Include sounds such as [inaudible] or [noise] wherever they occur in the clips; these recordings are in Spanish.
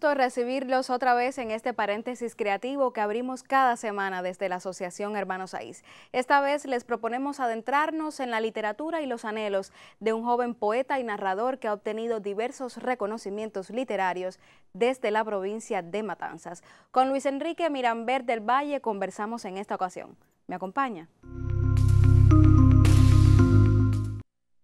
gusto recibirlos otra vez en este paréntesis creativo que abrimos cada semana desde la Asociación Hermanos Aís. Esta vez les proponemos adentrarnos en la literatura y los anhelos de un joven poeta y narrador que ha obtenido diversos reconocimientos literarios desde la provincia de Matanzas. Con Luis Enrique Miramber del Valle conversamos en esta ocasión. ¿Me acompaña?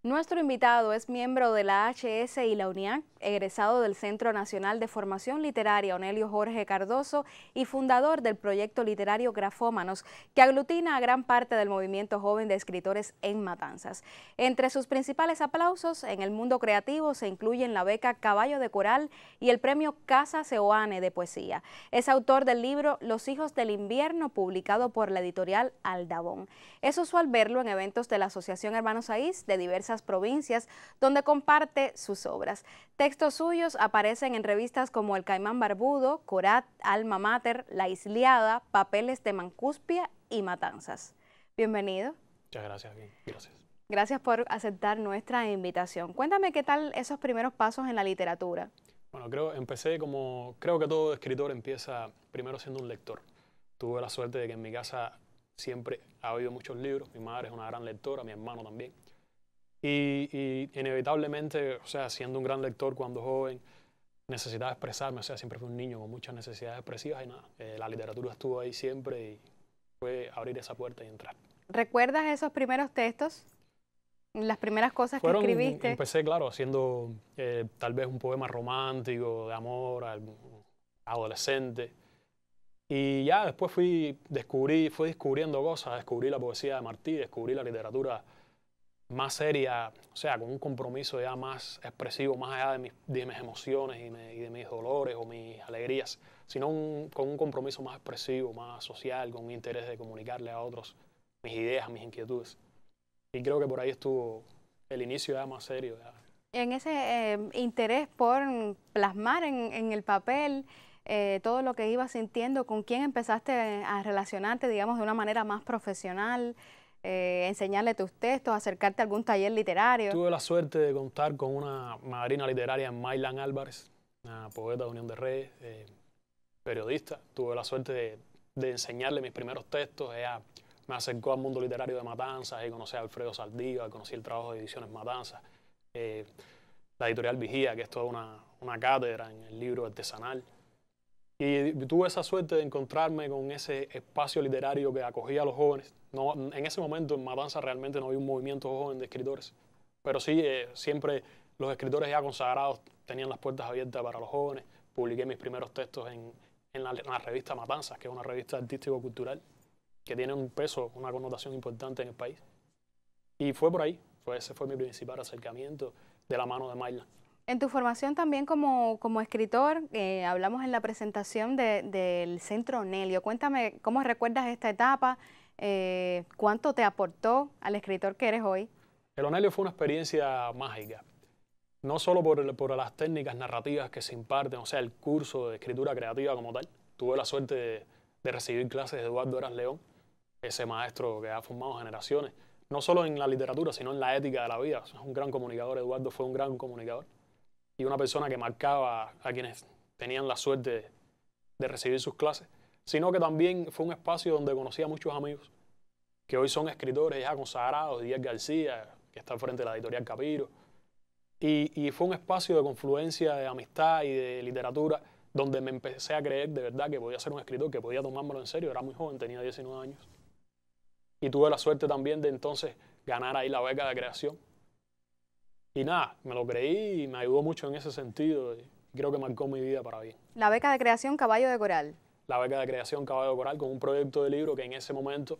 Nuestro invitado es miembro de la HS y la Unión, egresado del Centro Nacional de Formación Literaria Onelio Jorge Cardoso y fundador del proyecto literario Grafómanos, que aglutina a gran parte del movimiento joven de escritores en Matanzas. Entre sus principales aplausos en el mundo creativo se incluyen la beca Caballo de Coral y el premio Casa Seoane de Poesía. Es autor del libro Los Hijos del Invierno, publicado por la editorial Aldabón. Es usual verlo en eventos de la Asociación Hermanos Aís, de diversas provincias donde comparte sus obras. Textos suyos aparecen en revistas como El Caimán Barbudo, Corat, Alma Mater, La Isliada, Papeles de Mancuspia y Matanzas. Bienvenido. Muchas gracias, gracias. Gracias por aceptar nuestra invitación. Cuéntame qué tal esos primeros pasos en la literatura. Bueno, creo, empecé como, creo que todo escritor empieza primero siendo un lector. Tuve la suerte de que en mi casa siempre ha habido muchos libros. Mi madre es una gran lectora, mi hermano también. Y, inevitablemente, o sea, siendo un gran lector cuando joven, necesitaba expresarme, o sea, siempre fui un niño con muchas necesidades expresivas y nada, eh, la literatura estuvo ahí siempre y fue abrir esa puerta y entrar. ¿Recuerdas esos primeros textos? Las primeras cosas que escribiste. Empecé, claro, haciendo eh, tal vez un poema romántico, de amor, adolescente. Y ya después fui, descubrí, fui descubriendo cosas, descubrí la poesía de Martí, descubrí la literatura más seria, o sea, con un compromiso ya más expresivo, más allá de mis, de mis emociones y, de mis dolores o mis alegrías, sino con un compromiso más expresivo, más social, con un interés de comunicarle a otros mis ideas, mis inquietudes. Y creo que por ahí estuvo el inicio ya más serio. En ese em, interés por plasmar en, el papel eh, todo lo que ibas sintiendo, ¿con quién empezaste a relacionarte, digamos, de una manera más profesional? Eh, enseñarle tus textos, acercarte a algún taller literario. Tuve la suerte de contar con una madrina literaria, Maylan Álvarez, una poeta de Unión de Reyes, eh, periodista. Tuve la suerte de, enseñarle mis primeros textos. Ella me acercó al mundo literario de Matanzas, y conocí a Alfredo Saldívar, conocí el trabajo de Ediciones Matanzas. Eh, la editorial Vigía, que es toda una cátedra en el libro artesanal. Y tuve esa suerte de encontrarme con ese espacio literario que acogía a los jóvenes en ese momento en Matanza realmente no había un movimiento joven de escritores, pero sí, eh, siempre los escritores ya consagrados tenían las puertas abiertas para los jóvenes. Publiqué mis primeros textos en, en la, revista Matanzas, que es una revista artístico-cultural, que tiene un peso, una connotación importante en el país. Y fue por ahí, ese fue mi principal acercamiento de la mano de Mayla. En tu formación también como, como escritor, eh, hablamos en la presentación del Centro Nelio. Cuéntame cómo recuerdas esta etapa, eh, cuánto te aportó al escritor que eres hoy. El Onelio fue una experiencia mágica, no solo por, las técnicas narrativas que se imparten, o sea, el curso de escritura creativa como tal. Tuve la suerte de, recibir clases de Eduardo Eras León, ese maestro que ha formado generaciones, no solo en la literatura, sino en la ética de la vida. Es un gran comunicador, Eduardo fue un gran comunicador y una persona que marcaba a quienes tenían la suerte de recibir sus clases sino que también fue un espacio donde conocí a muchos amigos que hoy son escritores ya consagrados, Díaz García, que está al frente de la editorial Capiro, y, fue un espacio de confluencia, de amistad y de literatura, donde me empecé a creer de verdad que podía ser un escritor, que podía tomármelo en serio, era muy joven, tenía 19 años, y tuve la suerte también de entonces ganar ahí la beca de creación. Y nada, me lo creí y me ayudó mucho en ese sentido. creo que marcó mi vida para bien. La beca de creación Caballo de Coral la beca de creación Caballo Coral con un proyecto de libro que en ese momento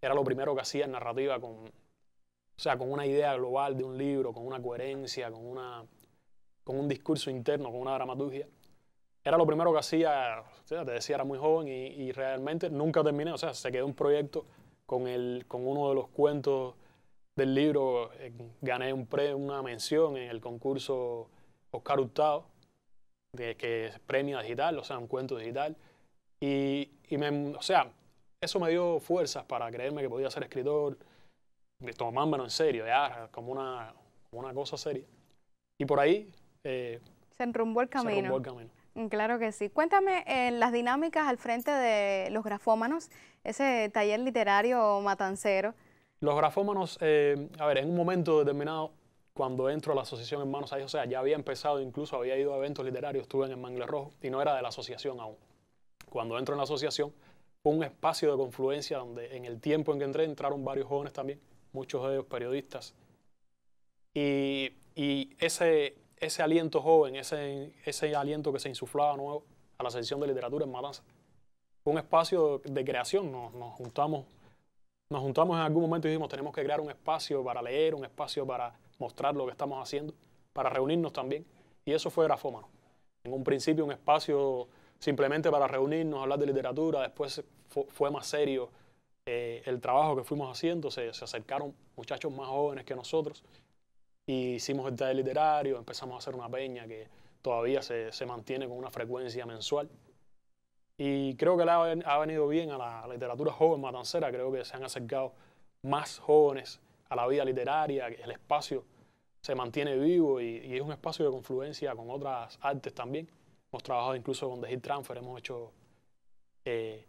era lo primero que hacía en narrativa, con, o sea, con una idea global de un libro, con una coherencia, con, una, con un discurso interno, con una dramaturgia. Era lo primero que hacía, te decía, era muy joven y, realmente nunca terminé, o sea, se quedó un proyecto con, el, con uno de los cuentos del libro, gané un pre, una mención en el concurso Oscar Hurtado, de, que es premio digital, o sea, un cuento digital y, o sea, eso me dio fuerzas para creerme que podía ser escritor, de tomármelo en serio, ya, ah, como una, una cosa seria. Y por ahí... Eh, se enrumbó el camino. Se camino. Mm, claro que sí. Cuéntame las dinámicas al frente de los grafómanos, ese taller literario matancero. Los grafómanos, eh, a ver, en un momento determinado, cuando entro a la asociación Hermanos Ahí, o sea, ya había empezado, incluso había ido a eventos literarios, estuve en el Mangle Rojo y no era de la asociación aún cuando entro en la asociación, fue un espacio de confluencia donde en el tiempo en que entré entraron varios jóvenes también, muchos de ellos periodistas. Y, y ese, ese aliento joven, ese, ese aliento que se insuflaba nuevo a la sección de literatura en Matanza, fue un espacio de creación, nos, nos juntamos nos juntamos en algún momento y dijimos, tenemos que crear un espacio para leer, un espacio para mostrar lo que estamos haciendo, para reunirnos también. Y eso fue Grafómano. En un principio un espacio simplemente para reunirnos, hablar de literatura. Después fue más serio eh, el trabajo que fuimos haciendo. Se, acercaron muchachos más jóvenes que nosotros y hicimos el taller literario. Empezamos a hacer una peña que todavía se, mantiene con una frecuencia mensual. Y creo que le ha, venido bien a la, literatura joven matancera. Creo que se han acercado más jóvenes a la vida literaria, el espacio se mantiene vivo y es un espacio de confluencia con otras artes también. Hemos trabajado incluso con The Hit Transfer, hemos hecho eh,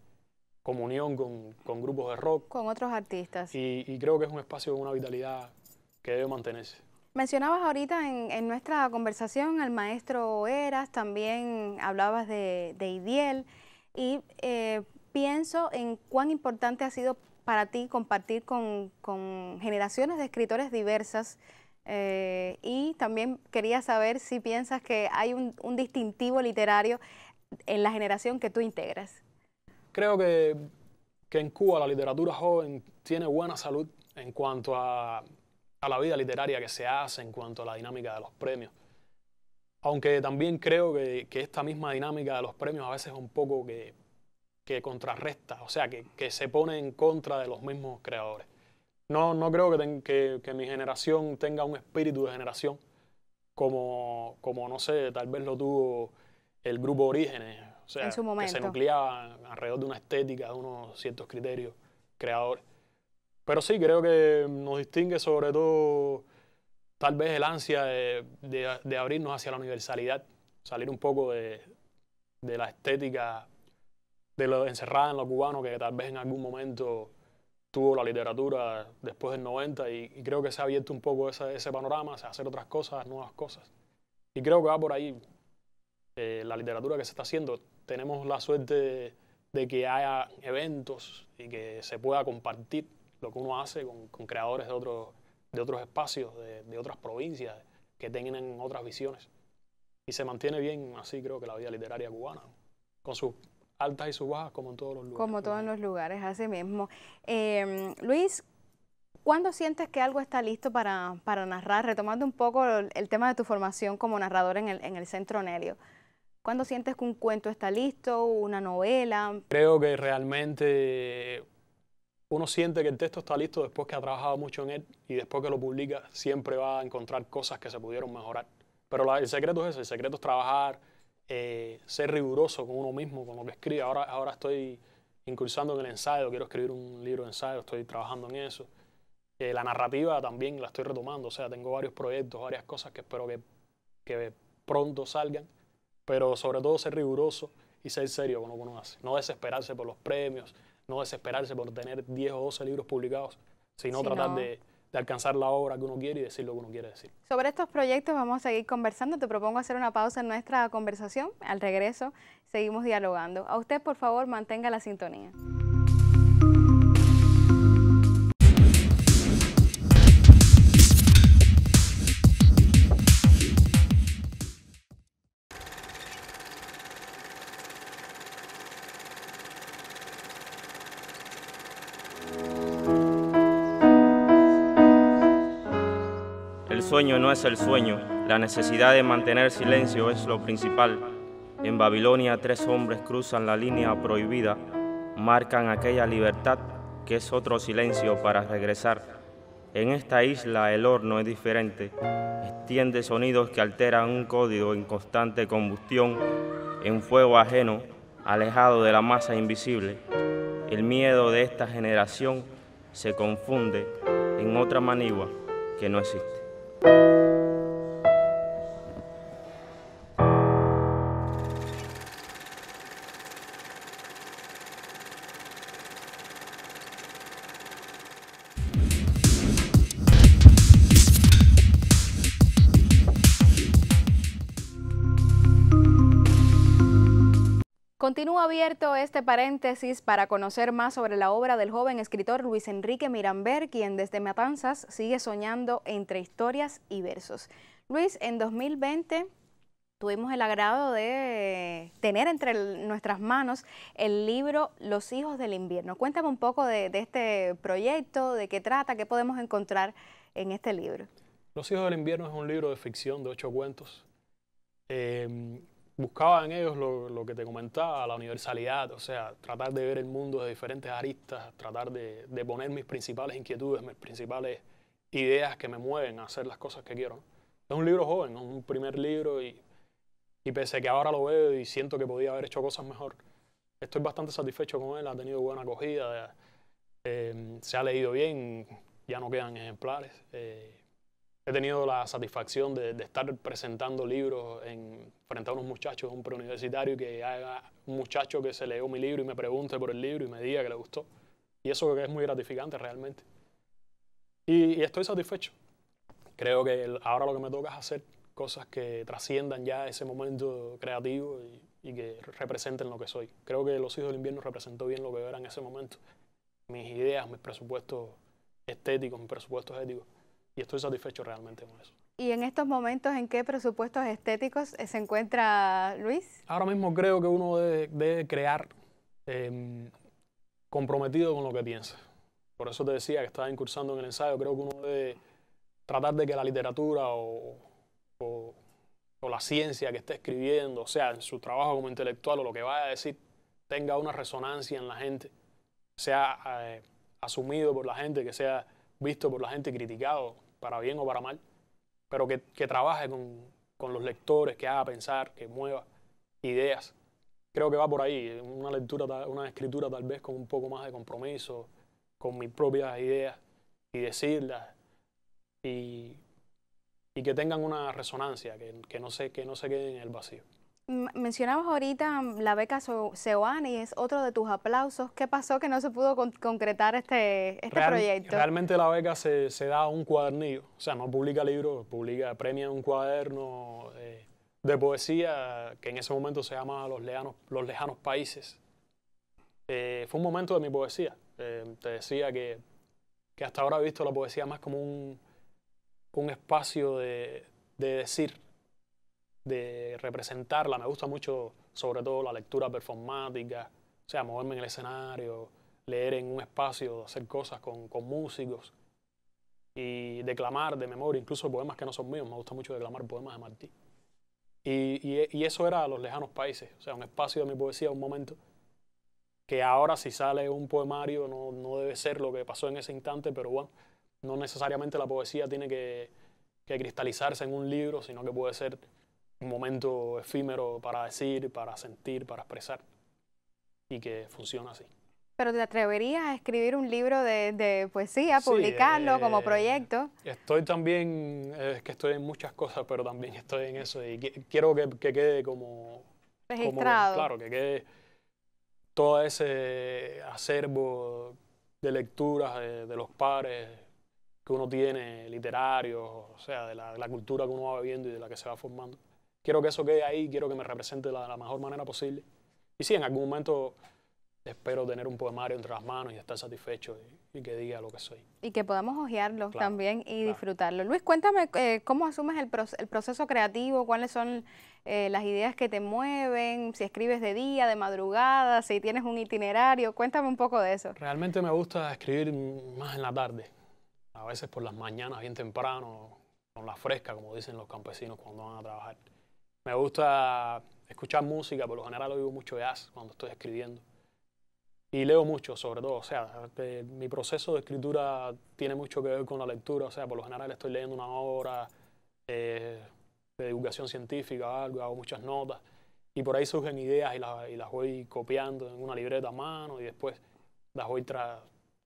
comunión con, con, grupos de rock. Con otros artistas. Y, creo que es un espacio de una vitalidad que debe mantenerse. Mencionabas ahorita en, en, nuestra conversación al maestro Eras, también hablabas de, de Idiel, y eh, pienso en cuán importante ha sido para ti compartir con, con generaciones de escritores diversas eh, y también quería saber si piensas que hay un, distintivo literario en la generación que tú integras. Creo que, en Cuba la literatura joven tiene buena salud en cuanto a, la vida literaria que se hace, en cuanto a la dinámica de los premios. Aunque también creo que, esta misma dinámica de los premios a veces es un poco que, contrarresta, o sea, que se pone en contra de los mismos creadores. No, creo que, que, mi generación tenga un espíritu de generación como, como, no sé, tal vez lo tuvo el grupo Orígenes. O sea, en su momento. que se nucleaba alrededor de una estética, de unos ciertos criterios creadores. Pero sí, creo que nos distingue sobre todo tal vez el ansia de, abrirnos hacia la universalidad, salir un poco de, de la estética de lo encerrada en lo cubano que tal vez en algún momento tuvo la literatura después del 90 y, creo que se ha abierto un poco ese, ese panorama, se hacer otras cosas, nuevas cosas. Y creo que va por ahí eh, la literatura que se está haciendo. Tenemos la suerte de, que haya eventos y que se pueda compartir lo que uno hace con, creadores de, de otros espacios, de, otras provincias, que tengan otras visiones. Y se mantiene bien así, creo que la vida literaria cubana, con su altas y sus como en todos los lugares. Como todos los lugares, así mismo. Em, Luis, ¿cuándo sientes que algo está listo para, narrar? Retomando un poco el, tema de tu formación como narrador en el, Centro Nelio. ¿Cuándo sientes que un cuento está listo, una novela? Creo que realmente uno siente que el texto está listo después que ha trabajado mucho en él y después que lo publica siempre va a encontrar cosas que se pudieron mejorar. Pero el secreto es ese, el secreto es trabajar, eh, ser riguroso con uno mismo, con lo que escribe. Ahora, ahora estoy incursando en el ensayo, quiero escribir un libro de ensayo, estoy trabajando en eso. Eh, la narrativa también la estoy retomando, o sea, tengo varios proyectos, varias cosas que espero que, pronto salgan, pero sobre todo ser riguroso y ser serio con lo que uno hace. No desesperarse por los premios, no desesperarse por tener 10 o 12 libros publicados, sino tratar de de alcanzar la obra que uno quiere y decir lo que uno quiere decir. Sobre estos proyectos vamos a seguir conversando. Te propongo hacer una pausa en nuestra conversación. Al regreso seguimos dialogando. A usted, por favor, mantenga la sintonía. sueño no es el sueño, la necesidad de mantener silencio es lo principal. En Babilonia tres hombres cruzan la línea prohibida, marcan aquella libertad que es otro silencio para regresar. En esta isla el horno es diferente, extiende sonidos que alteran un código en constante combustión, en fuego ajeno, alejado de la masa invisible. El miedo de esta generación se confunde en otra manigua que no existe. Música abierto este paréntesis para conocer más sobre la obra del joven escritor Luis Enrique Miramber, quien desde Matanzas sigue soñando entre historias y versos. Luis, en 2020 tuvimos el agrado de tener entre nuestras manos el libro Los hijos del invierno. Cuéntame un poco de, este proyecto, de qué trata, qué podemos encontrar en este libro. Los hijos del invierno es un libro de ficción de ocho cuentos em, buscaba en ellos lo, que te comentaba, la universalidad, o sea, tratar de ver el mundo de diferentes aristas, tratar de, poner mis principales inquietudes, mis principales ideas que me mueven a hacer las cosas que quiero. Es un libro joven, es un primer libro y, y pese a que ahora lo veo y siento que podía haber hecho cosas mejor, estoy bastante satisfecho con él, ha tenido buena acogida, eh, se ha leído bien, ya no quedan ejemplares. Eh, he tenido la satisfacción de, estar presentando libros en, frente a unos muchachos, un preuniversitario, que haya un muchacho que se leo mi libro y me pregunte por el libro y me diga que le gustó. Y eso es muy gratificante realmente. Y, estoy satisfecho. Creo que ahora lo que me toca es hacer cosas que trasciendan ya ese momento creativo y, y que representen lo que soy. Creo que Los Hijos del Invierno representó bien lo que yo era en ese momento. Mis ideas, mis presupuestos estéticos, mis presupuestos éticos y estoy satisfecho realmente con eso. ¿Y en estos momentos en qué presupuestos estéticos se encuentra Luis? Ahora mismo creo que uno debe, crear em, comprometido con lo que piensa. Por eso te decía que estaba incursando en el ensayo. Creo que uno debe tratar de que la literatura o, la ciencia que esté escribiendo, o sea, en su trabajo como intelectual o lo que vaya a decir, tenga una resonancia en la gente, sea eh, asumido por la gente, que sea visto por la gente, criticado para bien o para mal, pero que, trabaje con, los lectores, que haga pensar, que mueva ideas. Creo que va por ahí, una lectura, una escritura tal vez con un poco más de compromiso, con mis propias ideas y decirlas y, que tengan una resonancia, que, no se, que no se queden en el vacío. Mencionabas ahorita mm, la beca y es otro de tus aplausos. ¿Qué pasó que no se pudo concretar este, este proyecto? Realmente la beca se, da a un cuadernillo, o sea, no publica libros, publica, premia un cuaderno eh, de poesía que en ese momento se llama Los, Leanos, Los Lejanos Países. Eh, fue un momento de mi poesía. Eh, te decía que, que, hasta ahora he visto la poesía más como un, un espacio de, de decir de representarla. Me gusta mucho, sobre todo, la lectura performática, o sea, moverme en el escenario, leer en un espacio, hacer cosas con, con músicos y declamar de memoria, incluso poemas que no son míos. Me gusta mucho declamar poemas de Martí. Y, y, eso era Los Lejanos Países, o sea, un espacio de mi poesía, un momento que ahora si sale un poemario no, no debe ser lo que pasó en ese instante, pero bueno, no necesariamente la poesía tiene que, que cristalizarse en un libro, sino que puede ser un momento efímero para decir, para sentir, para expresar, y que funciona así. ¿Pero te atreverías a escribir un libro de, poesía, publicarlo eh, como proyecto? Estoy también, es que estoy en muchas cosas, pero también [laughs] estoy en eso y quiero que, quede como... Registrado. claro, que quede todo ese acervo de lecturas de, los pares que uno tiene, literarios, o sea, de la, de la cultura que uno va viviendo y de la que se va formando quiero que eso quede ahí, quiero que me represente de la, mejor manera posible. Y sí, en algún momento espero tener un poemario entre las manos y estar satisfecho y, que diga lo que soy. Y que podamos hojearlo también y disfrutarlo. Luis, cuéntame eh, cómo asumes el, proceso creativo, cuáles son eh, las ideas que te mueven, si escribes de día, de madrugada, si tienes un itinerario, cuéntame un poco de eso. Realmente me gusta escribir más en la tarde, a veces por las mañanas bien temprano, con la fresca, como dicen los campesinos cuando van a trabajar. Me gusta escuchar música, por lo general oigo mucho jazz cuando estoy escribiendo. Y leo mucho, sobre todo. O sea, eh, mi proceso de escritura tiene mucho que ver con la lectura. O sea, por lo general estoy leyendo una obra eh, de divulgación científica, algo, hago muchas notas. Y por ahí surgen ideas y, y las voy copiando en una libreta a mano y después las voy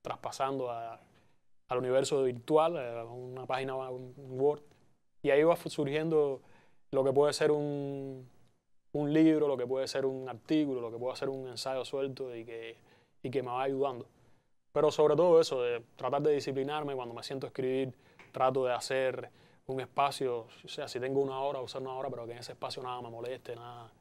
traspasando al universo virtual, a una página Word. Y ahí va surgiendo lo que puede ser un, un libro, lo que puede ser un artículo, lo que puede ser un ensayo suelto y que, y que me va ayudando. Pero sobre todo eso, de tratar de disciplinarme cuando me siento a escribir, trato de hacer un espacio, o sea, si tengo una hora, usar una hora, pero que en ese espacio nada me moleste, nada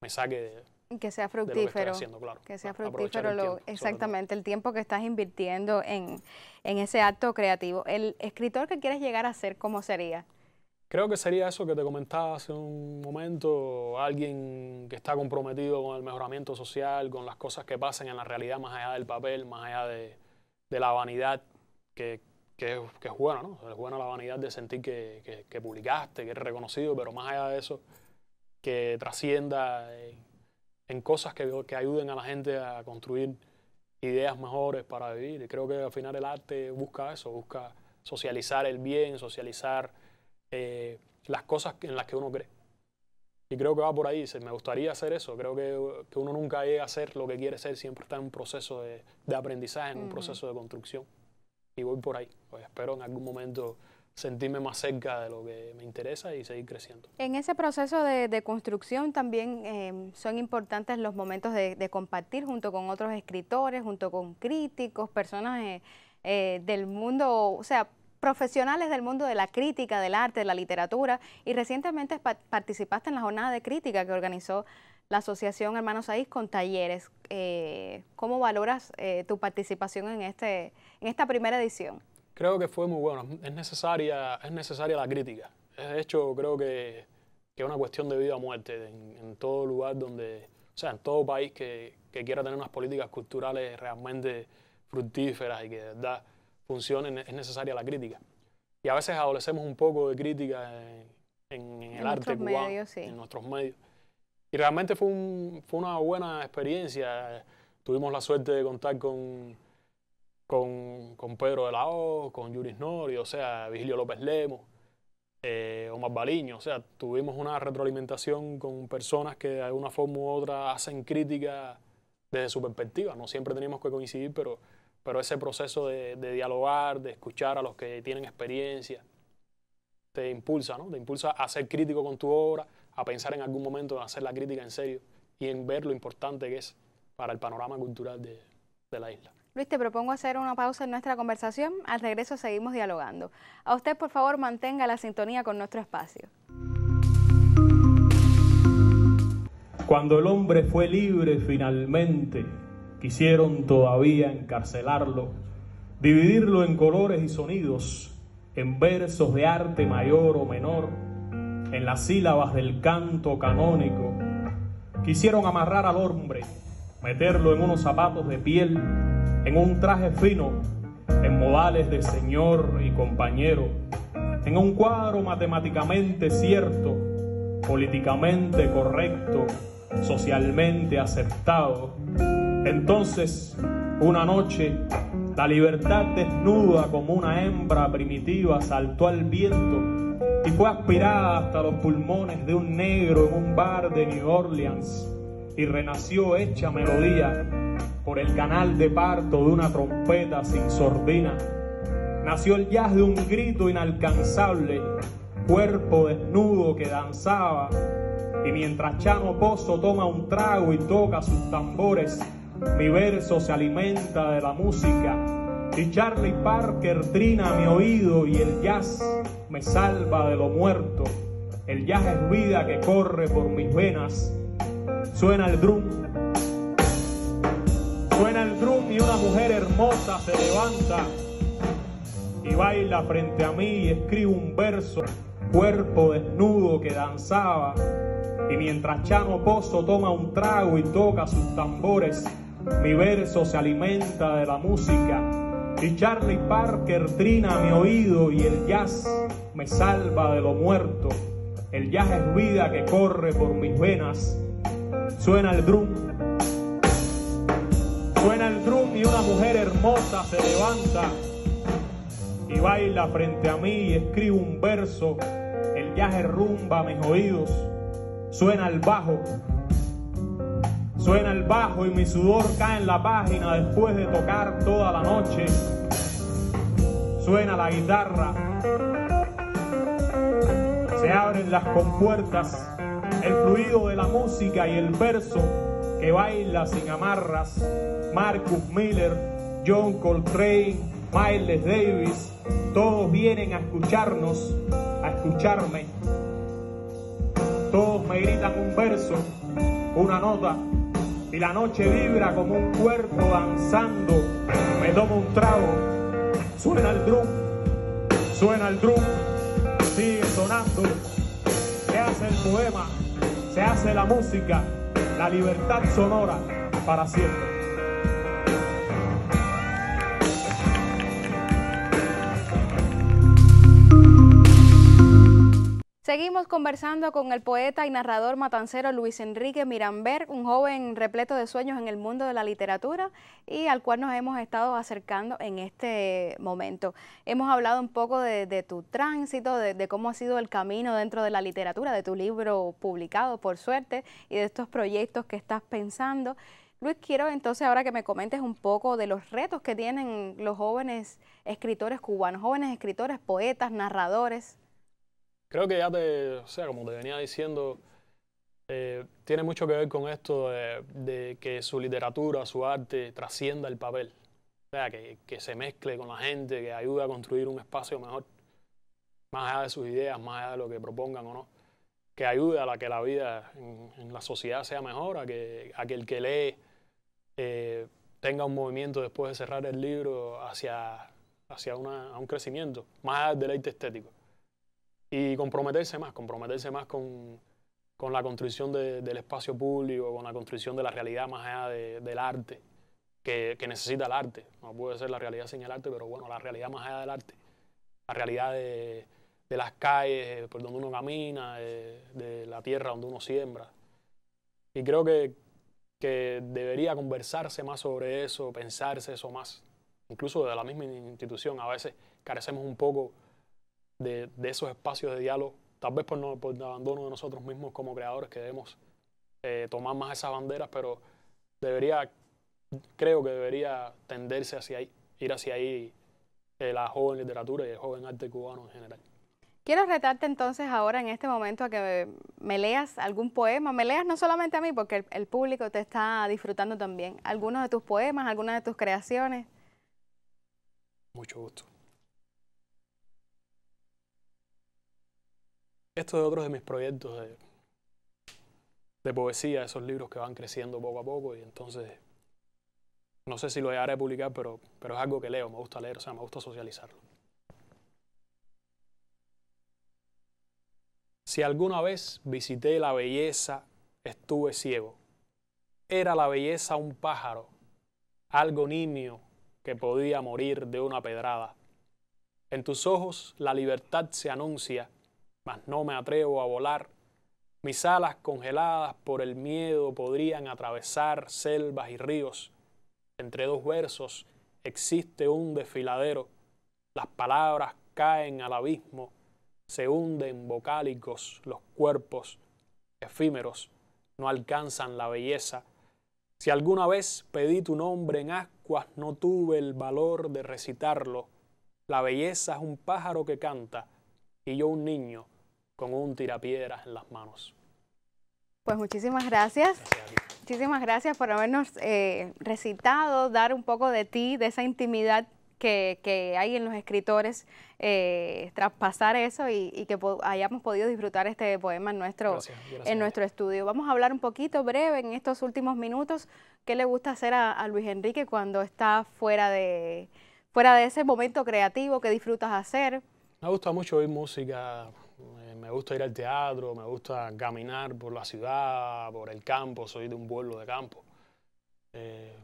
me saque de, que sea fructífero. Que, haciendo, que, sea fructífero, exactamente, el tiempo que estás invirtiendo en, en, ese acto creativo. El escritor que quieres llegar a ser, ¿cómo sería? Creo que sería eso que te comentaba hace un momento, alguien que está comprometido con el mejoramiento social, con las cosas que pasan en la realidad más allá del papel, más allá de, la vanidad que, es buena, ¿no? Es buena la vanidad de sentir que, publicaste, que eres reconocido, pero más allá de eso, que trascienda en, en cosas que, ayuden a la gente a construir ideas mejores para vivir. Y creo que al final el arte busca eso, busca socializar el bien, socializar eh, las cosas en las que uno cree. Y creo que va por ahí, me gustaría hacer eso, creo que, uno nunca llega a ser lo que quiere ser, siempre está en un proceso de, aprendizaje, en un proceso de construcción. Y voy por ahí, pues espero en algún momento sentirme más cerca de lo que me interesa y seguir creciendo. En ese proceso de, construcción también em, son importantes los momentos de, compartir junto con otros escritores, junto con críticos, personas eh, eh, del mundo, o sea, profesionales del mundo de la crítica, del arte, de la literatura y recientemente participaste en la jornada de crítica que organizó la Asociación Hermanos Aís con talleres. Eh, ¿Cómo valoras eh, tu participación en, este, en esta primera edición? Creo que fue muy bueno. Es necesaria, es necesaria la crítica. De hecho, creo que, es una cuestión de vida o muerte en, todo lugar donde, o sea, en todo país que, que quiera tener unas políticas culturales realmente fructíferas y que de es necesaria la crítica. Y a veces adolecemos un poco de crítica en, el arte cubano, en nuestros medios. Y realmente fue, un, fue una buena experiencia. Tuvimos la suerte de contar con, con, con Pedro de la O, con Yuris Nori, o sea, Vigilio López Lemos, eh, Omar Baliño. O sea, tuvimos una retroalimentación con personas que de alguna forma u otra hacen crítica desde su perspectiva. No siempre teníamos que coincidir, pero pero ese proceso de, dialogar, de escuchar a los que tienen experiencia, te impulsa, ¿no? Te impulsa a ser crítico con tu obra, a pensar en algún momento en hacer la crítica en serio y en ver lo importante que es para el panorama cultural de, de la isla. Luis, te propongo hacer una pausa en nuestra conversación. Al regreso seguimos dialogando. A usted, por favor, mantenga la sintonía con nuestro espacio. Cuando el hombre fue libre finalmente, Quisieron todavía encarcelarlo, dividirlo en colores y sonidos, en versos de arte mayor o menor, en las sílabas del canto canónico. Quisieron amarrar al hombre, meterlo en unos zapatos de piel, en un traje fino, en modales de señor y compañero, en un cuadro matemáticamente cierto, políticamente correcto, socialmente aceptado entonces, una noche, la libertad desnuda como una hembra primitiva saltó al viento y fue aspirada hasta los pulmones de un negro en un bar de New Orleans y renació hecha melodía por el canal de parto de una trompeta sin sordina. Nació el jazz de un grito inalcanzable, cuerpo desnudo que danzaba, y mientras Chano Pozo toma un trago y toca sus tambores, mi verso se alimenta de la música y Charlie Parker trina mi oído y el jazz me salva de lo muerto. El jazz es vida que corre por mis venas. Suena el drum. Suena el drum y una mujer hermosa se levanta y baila frente a mí y escribe un verso. Cuerpo desnudo que danzaba. Y mientras Chano Pozo toma un trago y toca sus tambores, mi verso se alimenta de la música y Charlie Parker trina mi oído y el jazz me salva de lo muerto. El jazz es vida que corre por mis venas. Suena el drum. Suena el drum y una mujer hermosa se levanta y baila frente a mí y escribe un verso. El jazz rumba mis oídos. Suena el bajo. Suena el bajo y mi sudor cae en la página después de tocar toda la noche. Suena la guitarra. Se abren las compuertas, el fluido de la música y el verso que baila sin amarras. Marcus Miller, John Coltrane, Miles Davis, todos vienen a escucharnos, a escucharme. Todos me gritan un verso, una nota, y la noche vibra como un cuerpo danzando. Me tomo un trago, suena el drum, suena el drum, sigue sonando. Se hace el poema, se hace la música, la libertad sonora para siempre. Seguimos conversando con el poeta y narrador matancero Luis Enrique Miramberg, un joven repleto de sueños en el mundo de la literatura y al cual nos hemos estado acercando en este momento. Hemos hablado un poco de, tu tránsito, de, cómo ha sido el camino dentro de la literatura, de tu libro publicado, por suerte, y de estos proyectos que estás pensando. Luis, quiero entonces ahora que me comentes un poco de los retos que tienen los jóvenes escritores cubanos, jóvenes escritores, poetas, narradores creo que ya te, o sea, como te venía diciendo, eh, tiene mucho que ver con esto de, que su literatura, su arte trascienda el papel. O sea, que, se mezcle con la gente, que ayude a construir un espacio mejor, más allá de sus ideas, más allá de lo que propongan o no. Que ayude a la que la vida en, la sociedad sea mejor, a que, a que el que lee eh, tenga un movimiento después de cerrar el libro hacia, hacia un crecimiento, más allá del deleite estético y comprometerse más, comprometerse más con, con la construcción de, del espacio público, con la construcción de la realidad más allá del arte, que, que, necesita el arte. No puede ser la realidad sin el arte, pero bueno, la realidad más allá del arte, la realidad de, de las calles eh, por donde uno camina, eh, de, la tierra donde uno siembra. Y creo que, que debería conversarse más sobre eso, pensarse eso más, incluso de la misma institución. A veces carecemos un poco de, esos espacios de diálogo, tal vez por, no, por el abandono de nosotros mismos como creadores, que debemos eh, tomar más esas banderas, pero debería, creo que debería tenderse hacia ahí, ir hacia ahí eh, la joven literatura y el joven arte cubano en general. Quiero retarte entonces ahora en este momento a que me leas algún poema, me leas no solamente a mí, porque el público te está disfrutando también, algunos de tus poemas, algunas de tus creaciones. Mucho gusto. Esto es otro de mis proyectos de, poesía, esos libros que van creciendo poco a poco y entonces no sé si lo haré publicar, pero, pero es algo que leo, me gusta leer, o sea, me gusta socializarlo. Si alguna vez visité la belleza, estuve ciego. Era la belleza un pájaro, algo niño que podía morir de una pedrada. En tus ojos la libertad se anuncia mas no me atrevo a volar. Mis alas congeladas por el miedo podrían atravesar selvas y ríos. Entre dos versos existe un desfiladero. Las palabras caen al abismo, se hunden vocálicos los cuerpos, efímeros, no alcanzan la belleza. Si alguna vez pedí tu nombre en ascuas, no tuve el valor de recitarlo. La belleza es un pájaro que canta y yo un niño con un tirapiedras en las manos. Pues muchísimas gracias. muchísimas gracias por habernos eh, recitado, dar un poco de ti, de esa intimidad que, que hay en los escritores, eh, traspasar eso y, que hayamos podido disfrutar este poema en nuestro, en nuestro estudio. Vamos a hablar un poquito breve en estos últimos minutos qué le gusta hacer a, Luis Enrique cuando está fuera de, fuera de ese momento creativo que disfrutas hacer. Me gusta mucho oír música, me gusta ir al teatro, me gusta caminar por la ciudad, por el campo, soy de un pueblo de campo. Eh,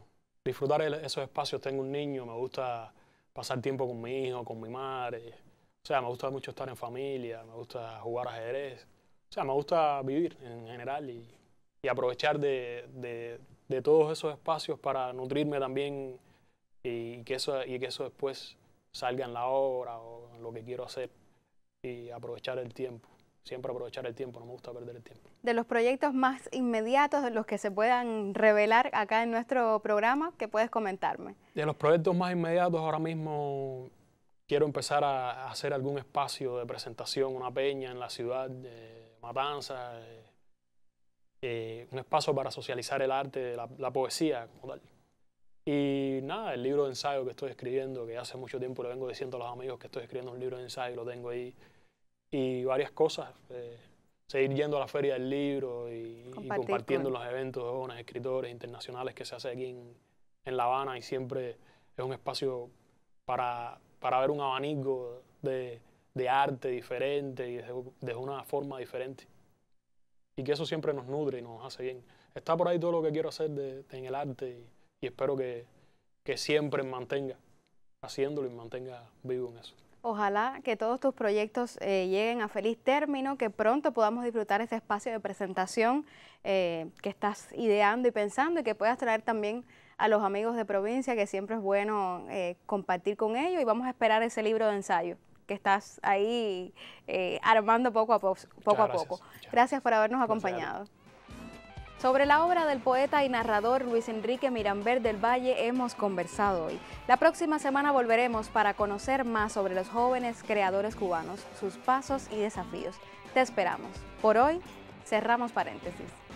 disfrutar de esos espacios, tengo un niño, me gusta pasar tiempo con mi hijo, con mi madre. O sea, me gusta mucho estar en familia, me gusta jugar ajedrez. O sea, me gusta vivir en general y, aprovechar de, todos esos espacios para nutrirme también y, que, eso, y que eso después salga en la obra o lo que quiero hacer y aprovechar el tiempo. Siempre aprovechar el tiempo, no me gusta perder el tiempo. De los proyectos más inmediatos, de los que se puedan revelar acá en nuestro programa, ¿qué puedes comentarme? De los proyectos más inmediatos, ahora mismo quiero empezar a hacer algún espacio de presentación, una peña en la ciudad, de Matanza, eh, eh, un espacio para socializar el arte, la, la poesía como tal. Y nada, el libro de ensayo que estoy escribiendo, que hace mucho tiempo le vengo diciendo a los amigos que estoy escribiendo un libro de ensayo, lo tengo ahí. Y varias cosas. Eh, seguir yendo a la feria del libro y, compartiendo los eventos de jóvenes escritores internacionales que se hace aquí en, en La Habana y siempre es un espacio para, para ver un abanico de, de arte diferente y de, una forma diferente. Y que eso siempre nos nutre y nos hace bien. Está por ahí todo lo que quiero hacer de, en el arte. Y, y espero que, siempre mantenga haciéndolo y mantenga vivo en eso. Ojalá que todos tus proyectos eh, lleguen a feliz término, que pronto podamos disfrutar este espacio de presentación eh, que estás ideando y pensando y que puedas traer también a los amigos de provincia, que siempre es bueno eh, compartir con ellos y vamos a esperar ese libro de ensayo que estás ahí armando poco a, poco, gracias por habernos acompañado. Sobre la obra del poeta y narrador Luis Enrique Miramber del Valle hemos conversado hoy. La próxima semana volveremos para conocer más sobre los jóvenes creadores cubanos, sus pasos y desafíos. Te esperamos. Por hoy, cerramos paréntesis.